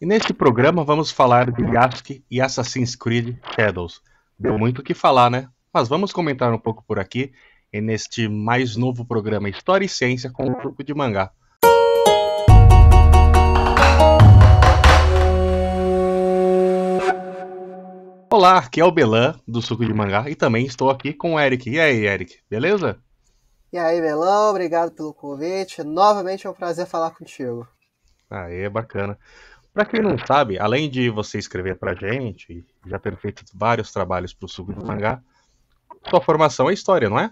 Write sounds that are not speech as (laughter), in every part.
E neste programa vamos falar de Gothic e Assassin's Creed Shadows. Deu muito o que falar, né? Mas vamos comentar um pouco por aqui e neste mais novo programa História e Ciência com o grupo de mangá. Olá, aqui é o Belan do Suco de Mangá e também estou aqui com o Eric. E aí, Eric, beleza? E aí, Belão, obrigado pelo convite. Novamente é um prazer falar contigo. Aê, bacana. Para quem não sabe, além de você escrever para gente, já ter feito vários trabalhos para o Suco do Mangá, sua formação é história, não é?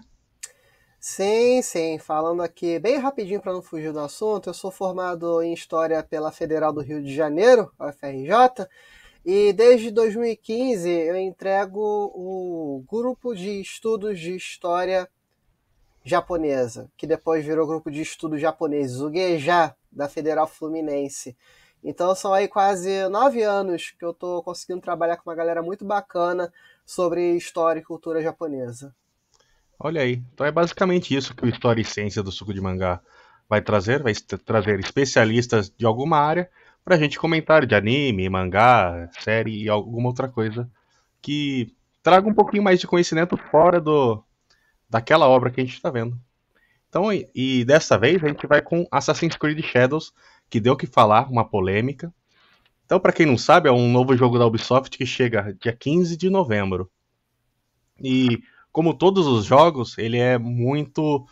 Sim, sim. Falando aqui bem rapidinho para não fugir do assunto, eu sou formado em História pela Federal do Rio de Janeiro, a FRJ, e desde 2015 eu entrego o grupo de estudos de história japonesa, que depois virou grupo de estudos japonês, o GEJA, da Federal Fluminense. Então são aí quase nove anos que eu estou conseguindo trabalhar com uma galera muito bacana sobre história e cultura japonesa. Olha aí, então é basicamente isso que o História e Ciência do Suco de Mangá vai trazer, vai trazer especialistas de alguma área para a gente comentar de anime, mangá, série e alguma outra coisa que traga um pouquinho mais de conhecimento fora do daquela obra que a gente está vendo. Então, e, e dessa vez a gente vai com Assassin's Creed Shadows, que deu o que falar, uma polêmica. Então, para quem não sabe, é um novo jogo da Ubisoft que chega dia 15 de novembro. E, como todos os jogos, ele é muito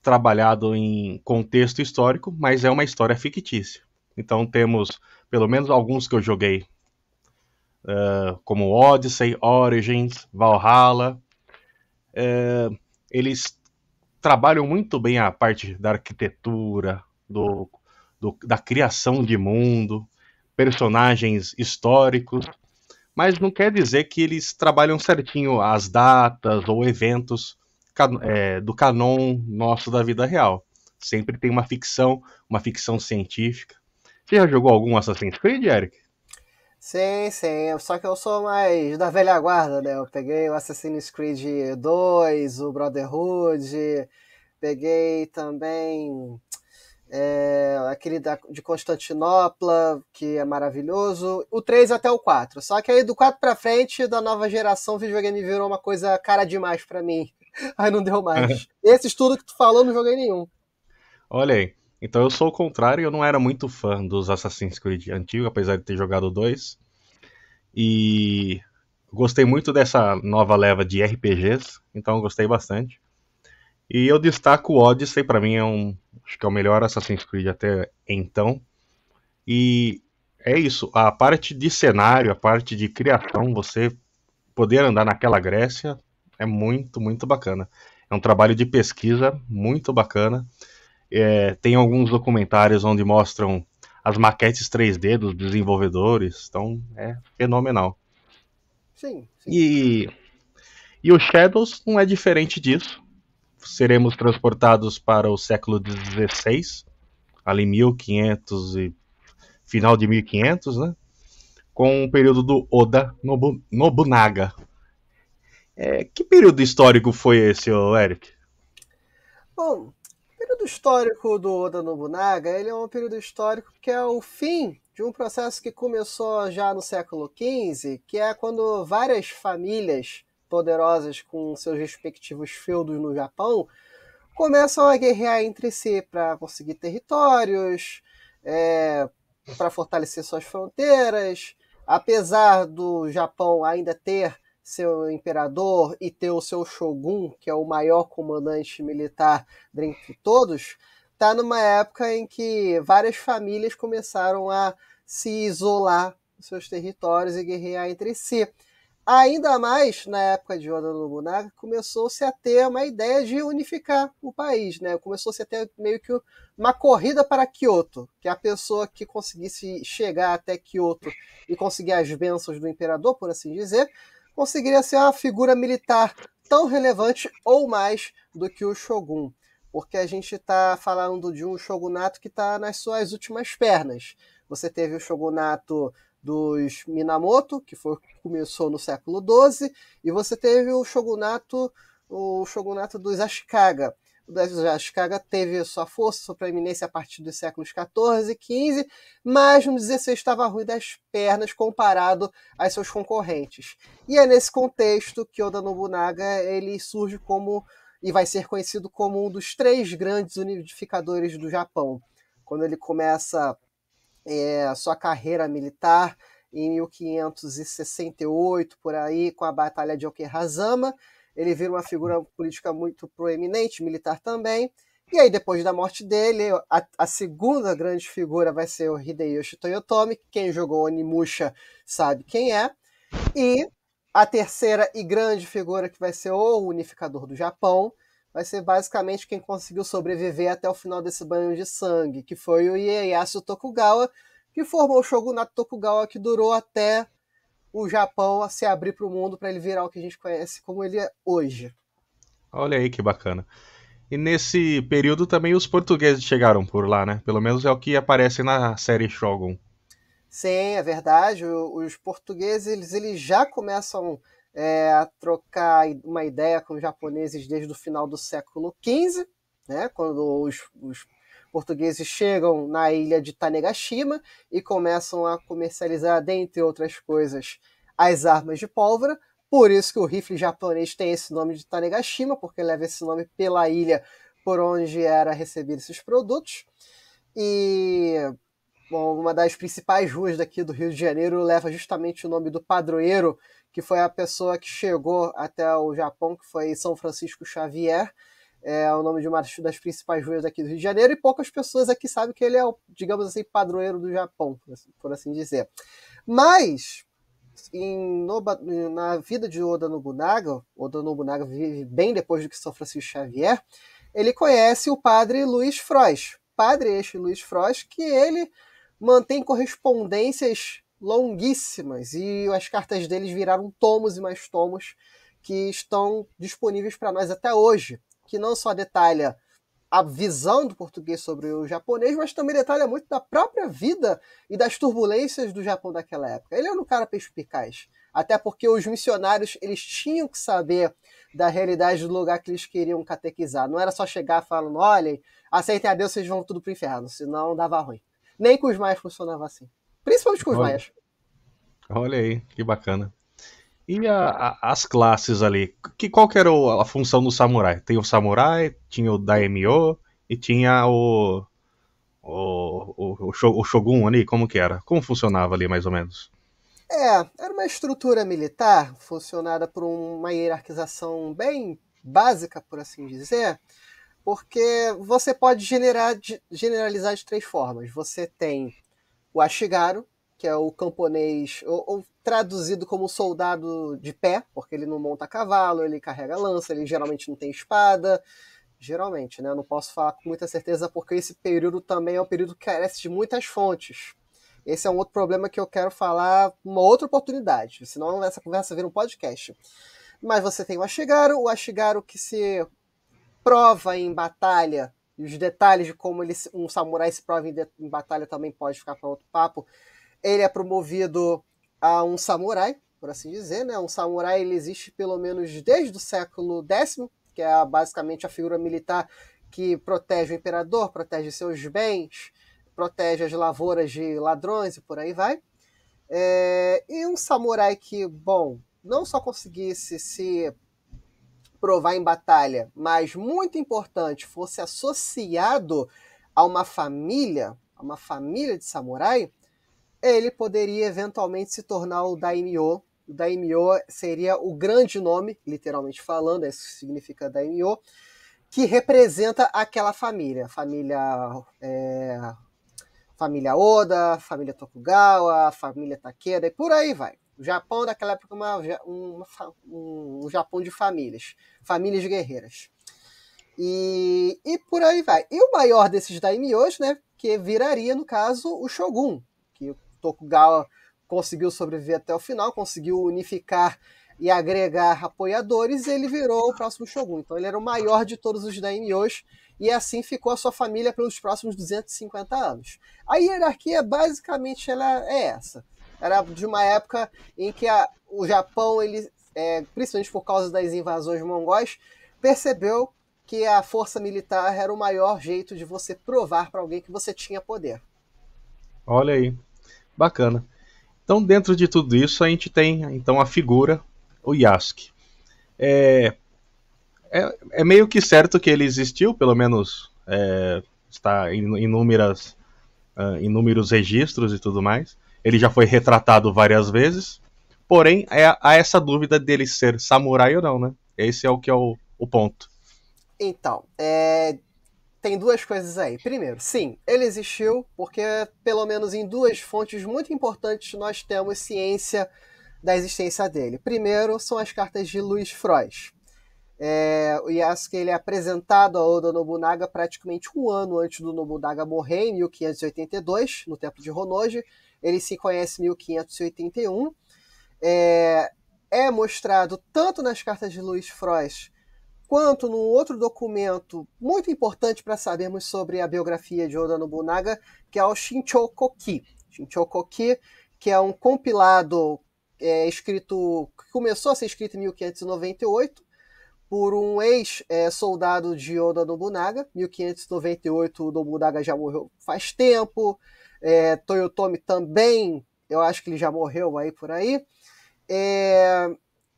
trabalhado em contexto histórico, mas é uma história fictícia. Então, temos pelo menos alguns que eu joguei, uh, como Odyssey, Origins, Valhalla. Uh, eles trabalham muito bem a parte da arquitetura, do do, da criação de mundo, personagens históricos, mas não quer dizer que eles trabalham certinho as datas ou eventos é, do canon nosso da vida real. Sempre tem uma ficção, uma ficção científica. Você já jogou algum Assassin's Creed, Eric? Sim, sim. Só que eu sou mais da velha guarda, né? Eu peguei o Assassin's Creed 2, o Brotherhood, peguei também é, aquele da, de Constantinopla, que é maravilhoso, o 3 até o 4. Só que aí do 4 pra frente, da nova geração, o videogame virou uma coisa cara demais para mim. Aí (laughs) não deu mais. (laughs) Esse estudo que tu falou, não joguei nenhum. Olha aí. Então eu sou o contrário, eu não era muito fã dos Assassin's Creed antigos, apesar de ter jogado dois. E gostei muito dessa nova leva de RPGs, então gostei bastante. E eu destaco o Odyssey, para mim é um. Acho que é o melhor Assassin's Creed até então. E é isso. A parte de cenário, a parte de criação, você poder andar naquela Grécia é muito, muito bacana. É um trabalho de pesquisa muito bacana. É, tem alguns documentários onde mostram as maquetes 3D dos desenvolvedores. Então é fenomenal. Sim. sim. E, e o Shadows não é diferente disso seremos transportados para o século XVI, ali 1500 e final de 1500, né? Com o período do Oda Nobunaga. É, que período histórico foi esse, Eric? Bom, o período histórico do Oda Nobunaga, ele é um período histórico que é o fim de um processo que começou já no século XV, que é quando várias famílias poderosas com seus respectivos feudos no Japão começam a guerrear entre si para conseguir territórios, é, para fortalecer suas fronteiras. Apesar do Japão ainda ter seu imperador e ter o seu shogun, que é o maior comandante militar dentre todos, está numa época em que várias famílias começaram a se isolar seus territórios e guerrear entre si. Ainda mais na época de Oda Nobunaga, né? começou-se a ter uma ideia de unificar o país, né? Começou-se a ter meio que uma corrida para Kyoto, que é a pessoa que conseguisse chegar até Kyoto e conseguir as bênçãos do imperador, por assim dizer, conseguiria ser uma figura militar tão relevante ou mais do que o Shogun. Porque a gente está falando de um shogunato que está nas suas últimas pernas. Você teve o shogunato dos Minamoto, que foi, começou no século XII, e você teve o shogunato, o shogunato dos Ashikaga. O dos Ashikaga teve sua força, sua preeminência a partir dos séculos XIV e XV, mas no XVI estava ruim das pernas comparado a seus concorrentes. E é nesse contexto que Oda Nobunaga ele surge como e vai ser conhecido como um dos três grandes unificadores do Japão. Quando ele começa é, a sua carreira militar em 1568, por aí, com a Batalha de Okehazama. Ele vira uma figura política muito proeminente, militar também. E aí, depois da morte dele, a, a, segunda grande figura vai ser o Hideyoshi Toyotomi, quem jogou Onimusha sabe quem é. E a terceira e grande figura que vai ser o unificador do Japão, vai ser basicamente quem conseguiu sobreviver até o final desse banho de sangue, que foi o Ieyasu Tokugawa, que formou o Shogunato Tokugawa, que durou até o Japão se abrir para o mundo para ele virar o que a gente conhece como ele é hoje. Olha aí que bacana. E nesse período também os portugueses chegaram por lá, né? Pelo menos é o que aparece na série Shogun. Sim, é verdade. Os portugueses eles, eles já começam é, trocar uma ideia com os japoneses desde o final do século XV, né, quando os, os portugueses chegam na ilha de Tanegashima e começam a comercializar, dentre outras coisas, as armas de pólvora. Por isso que o rifle japonês tem esse nome de Tanegashima, porque leva esse nome pela ilha por onde era receber esses produtos. E bom, uma das principais ruas daqui do Rio de Janeiro leva justamente o nome do padroeiro que foi a pessoa que chegou até o Japão, que foi São Francisco Xavier, é o nome de uma das principais ruas aqui do Rio de Janeiro, e poucas pessoas aqui sabem que ele é, o, digamos assim, padroeiro do Japão, por assim, assim dizer. Mas, em, no, na vida de Oda Nobunaga, Oda Nobunaga vive bem depois do que São Francisco Xavier, ele conhece o padre Luiz Frois, padre este Luiz Frois, que ele mantém correspondências longuíssimas e as cartas deles viraram tomos e mais tomos que estão disponíveis para nós até hoje, que não só detalha a visão do português sobre o japonês, mas também detalha muito da própria vida e das turbulências do Japão daquela época. Ele era um cara perspicaz, até porque os missionários eles tinham que saber da realidade do lugar que eles queriam catequizar. Não era só chegar falando, olhem, aceitem a Deus, vocês vão tudo para o inferno, senão dava ruim. Nem com os mais funcionava assim. Principalmente com os Olha. maias. Olha aí, que bacana. E a, a, as classes ali? Que, qual que era a função do samurai? Tem o samurai, tinha o daimyo e tinha o o, o, o, shogun ali? Como que era? Como funcionava ali, mais ou menos? É, era uma estrutura militar funcionada por uma hierarquização bem básica, por assim dizer, porque você pode generar, generalizar de três formas. Você tem o Ashigaru, que é o camponês, ou, ou, traduzido como soldado de pé, porque ele não monta cavalo, ele carrega lança, ele geralmente não tem espada. Geralmente, né? Eu não posso falar com muita certeza, porque esse período também é um período que carece de muitas fontes. Esse é um outro problema que eu quero falar uma outra oportunidade, senão essa conversa vira um podcast. Mas você tem o Ashigaru, o Ashigaru que se prova em batalha e os detalhes de como ele, um samurai se prova em, de, em batalha também pode ficar para outro papo. Ele é promovido a um samurai, por assim dizer, né? Um samurai ele existe pelo menos desde o século X, que é basicamente a figura militar que protege o imperador, protege seus bens, protege as lavouras de ladrões e por aí vai. É, e um samurai que, bom, não só conseguisse se provar em batalha, mas muito importante, fosse associado a uma família, a uma família de samurai, ele poderia eventualmente se tornar o daimyo. O daimyo seria o grande nome, literalmente falando, isso significa daimyo, que representa aquela família, família é, família Oda, família Tokugawa, família Takeda e por aí vai. O Japão daquela época é uma, um, um Japão de famílias, famílias guerreiras. E, e por aí vai. E o maior desses daimyos, né, que viraria, no caso, o Shogun, que o Tokugawa conseguiu sobreviver até o final, conseguiu unificar e agregar apoiadores, ele virou o próximo Shogun. Então ele era o maior de todos os daimyos e assim ficou a sua família pelos próximos 250 anos. A hierarquia basicamente ela é essa era de uma época em que a, o Japão, ele, é, principalmente por causa das invasões mongóis, percebeu que a força militar era o maior jeito de você provar para alguém que você tinha poder. Olha aí, bacana. Então, dentro de tudo isso, a gente tem então a figura, o Yasuke. É, é, é meio que certo que ele existiu, pelo menos é, está em inúmeras, uh, inúmeros registros e tudo mais. Ele já foi retratado várias vezes. Porém, é, há essa dúvida dele ser samurai ou não, né? Esse é o que é o, o ponto. Então, é, tem duas coisas aí. Primeiro, sim, ele existiu, porque pelo menos em duas fontes muito importantes nós temos ciência da existência dele. Primeiro são as cartas de Luiz Frois. É, o Yasuke ele é apresentado a Oda Nobunaga praticamente um ano antes do Nobunaga morrer, em 1582, no templo de Honoji, ele se conhece em 1581. É, é mostrado tanto nas cartas de Luiz Frois quanto num outro documento muito importante para sabermos sobre a biografia de Oda Nobunaga, que é o Shinchokoki. Shinchokoki, que é um compilado é, escrito que começou a ser escrito em 1598 por um ex-soldado é, de Oda Nobunaga. 1598 o Nobunaga já morreu faz tempo, é, Toyotomi também, eu acho que ele já morreu aí por aí. É,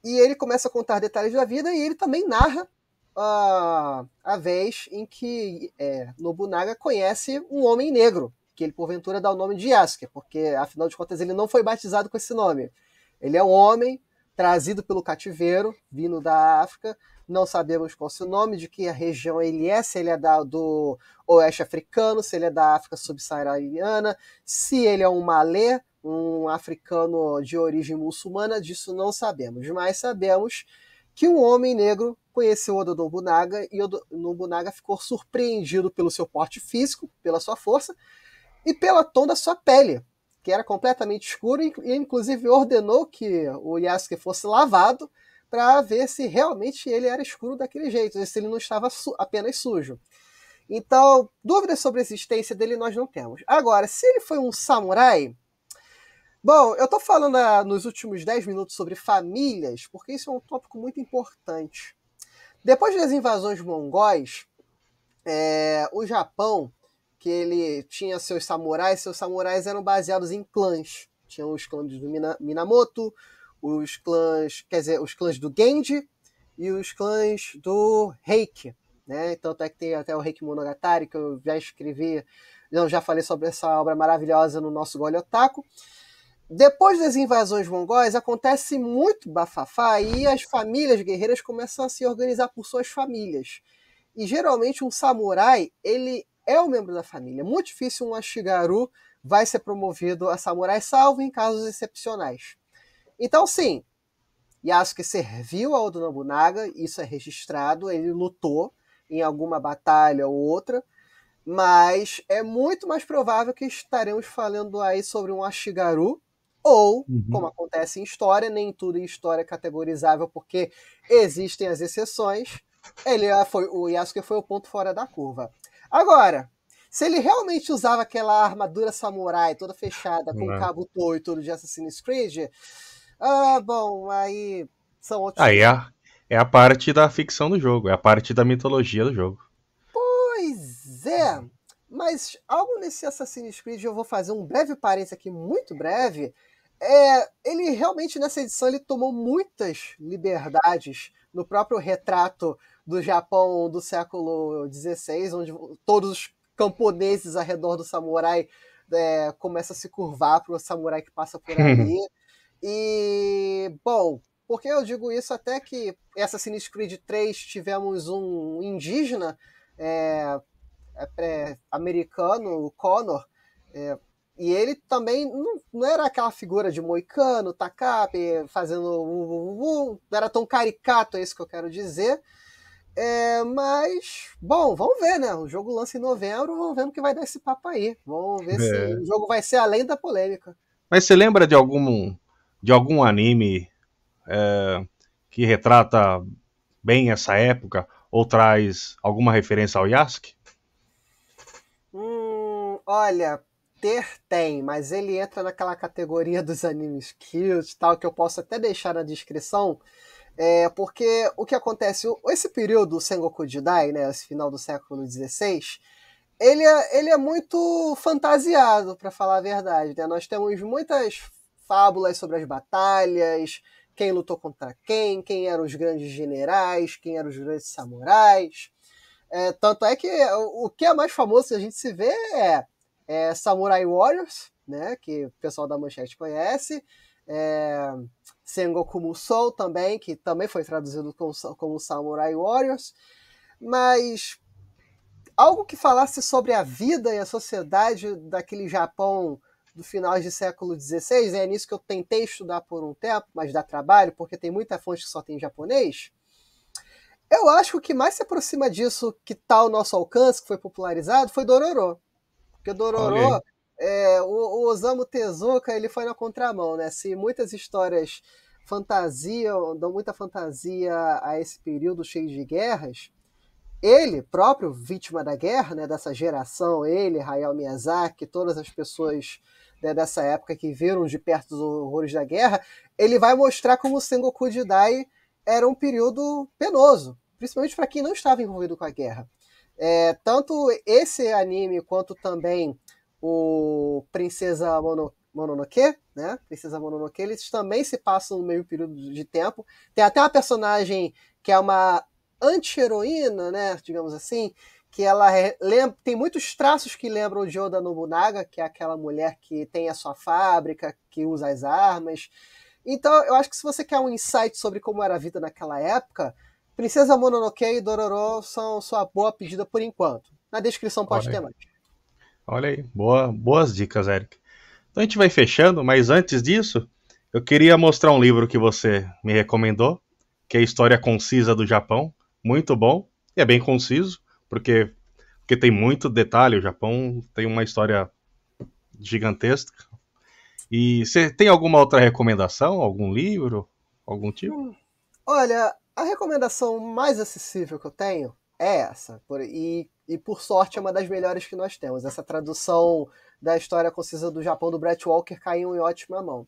e ele começa a contar detalhes da vida e ele também narra a, a vez em que é, Nobunaga conhece um homem negro, que ele porventura dá o nome de Yasuke, porque afinal de contas ele não foi batizado com esse nome. Ele é um homem trazido pelo cativeiro, vindo da África, não sabemos qual seu nome, de que região ele é, se ele é da, do oeste africano, se ele é da África subsaariana, se ele é um malê, um africano de origem muçulmana, disso não sabemos, mas sabemos que um homem negro conheceu Oda Nobunaga e Oda Nobunaga ficou surpreendido pelo seu porte físico, pela sua força e pela tom da sua pele, que era completamente escura e inclusive ordenou que o Yasuke fosse lavado para ver se realmente ele era escuro daquele jeito, se ele não estava su apenas sujo. Então, dúvidas sobre a existência dele nós não temos. Agora, se ele foi um samurai. Bom, eu estou falando ah, nos últimos 10 minutos sobre famílias, porque isso é um tópico muito importante. Depois das invasões mongóis, é, o Japão, que ele tinha seus samurais, seus samurais eram baseados em clãs. Tinham os clãs do Minamoto, os clãs, quer dizer, os clãs do Genji e os clãs do Reiki, né? Tanto é que tem até o Reiki Monogatari, que eu já escrevi, não, já falei sobre essa obra maravilhosa no nosso Gole Otaku. Depois das invasões mongóis, acontece muito bafafá e as famílias guerreiras começam a se organizar por suas famílias. E geralmente um samurai, ele é um membro da família. Muito difícil um Ashigaru vai ser promovido a samurai, salvo em casos excepcionais. Então, sim, Yasuke serviu ao Nobunaga, isso é registrado, ele lutou em alguma batalha ou outra, mas é muito mais provável que estaremos falando aí sobre um Ashigaru, ou, uhum. como acontece em história, nem tudo em história é categorizável, porque existem as exceções, ele é, foi, o Yasuke foi o ponto fora da curva. Agora, se ele realmente usava aquela armadura samurai toda fechada com Não. É. cabo toio e tudo de Assassin's Creed, ah, bom, aí são outros. Aí é, é a parte da ficção do jogo, é a parte da mitologia do jogo. Pois é. Mas algo nesse Assassin's Creed, eu vou fazer um breve parênteses aqui, muito breve. É, ele realmente nessa edição ele tomou muitas liberdades no próprio retrato do Japão do século XVI, onde todos os camponeses ao redor do samurai é, começam a se curvar para o samurai que passa por (laughs) ali. E, bom, porque eu digo isso? Até que essa Creed 3 tivemos um indígena é, é, americano, o Connor, é, e ele também não, não, era aquela figura de moicano, tacape, fazendo. Uh, uh, uh, não era tão caricato, é isso que eu quero dizer. É, mas, bom, vamos ver, né? O jogo lança em novembro, vamos ver o que vai dar esse papo aí. Vamos ver é. se o jogo vai ser além da polêmica. Mas você lembra de algum de algum anime é, que retrata bem essa época ou traz alguma referência ao Yasuke? Hum, olha, ter tem, mas ele entra naquela categoria dos animes cute tal, que eu posso até deixar na descrição. É, porque o que acontece, esse período Sengoku Jidai, né, esse final do século XVI, ele é, ele é muito fantasiado, para falar a verdade. Né? Nós temos muitas fábulas sobre as batalhas, quem lutou contra quem, quem eram os grandes generais, quem eram os grandes samurais. É, tanto é que o, que é mais famoso que a gente se vê é, é, Samurai Warriors, né, que o pessoal da Manchete conhece, é, Sengoku Musou também, que também foi traduzido como, como Samurai Warriors, mas algo que falasse sobre a vida e a sociedade daquele Japão do final de século XVI, é nisso que eu tentei estudar por um tempo, mas dá trabalho, porque tem muita fonte que só tem japonês. Eu acho que o que mais se aproxima disso que está ao nosso alcance, que foi popularizado, foi Dororo. Porque Dororô, é, o, o Osamu Tezuka, ele foi na contramão, né? Se muitas histórias fantasia, dão muita fantasia a esse período cheio de guerras, ele próprio, vítima da guerra, né, dessa geração, ele, Hayao Miyazaki, todas as pessoas né, dessa época que viram de perto os horrores da guerra, ele vai mostrar como o Sengoku Jidai era um período penoso, principalmente para quem não estava envolvido com a guerra. É, tanto esse anime quanto também o Princesa Mono, Mononoke, né? Princesa Mononoke, eles também se passam no meio período de tempo. Tem até uma personagem que é uma anti-heroína, né, digamos assim, que ela lembra, tem muitos traços que lembram de Oda Nobunaga, que é aquela mulher que tem a sua fábrica, que usa as armas. Então, eu acho que se você quer um insight sobre como era a vida naquela época, Princesa Mononoke e Dororo são sua boa pedida por enquanto. Na descrição pode ter mais. Olha aí, boa, boas dicas, Eric. Então a gente vai fechando, mas antes disso, eu queria mostrar um livro que você me recomendou, que é História Concisa do Japão, muito bom e é bem conciso, porque, porque tem muito detalhe. O Japão tem uma história gigantesca. E você tem alguma outra recomendação? Algum livro? Algum tipo? Hum, olha, a recomendação mais acessível que eu tenho é essa. e, e por sorte é uma das melhores que nós temos. Essa tradução da história concisa do Japão do Brett Walker caiu em ótima mão.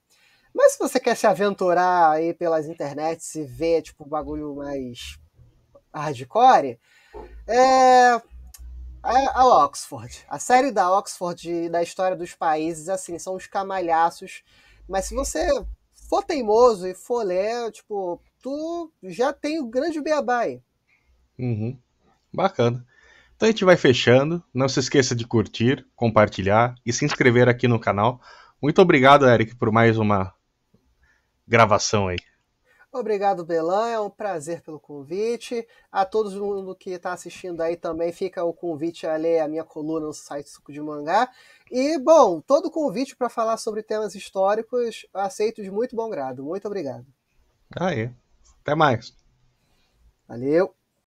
Mas se você quer se aventurar aí pelas internets e ver, tipo, bagulho mais hardcore, é, é a, Oxford. A série da Oxford da história dos países, assim, são os camalhaços. Mas se você for teimoso e for ler, tipo, tu já tem o grande beabá aí. Uhum. Bacana. Então a gente vai fechando. Não se esqueça de curtir, compartilhar e se inscrever aqui no canal. Muito obrigado, Eric, por mais uma gravação aí. Obrigado, Belan. É um prazer pelo convite. A todo mundo que está assistindo aí também fica o convite a ler a minha coluna no site Suco de Mangá. E, bom, todo convite para falar sobre temas históricos aceito de muito bom grado. Muito obrigado. Aí. Até mais. Valeu.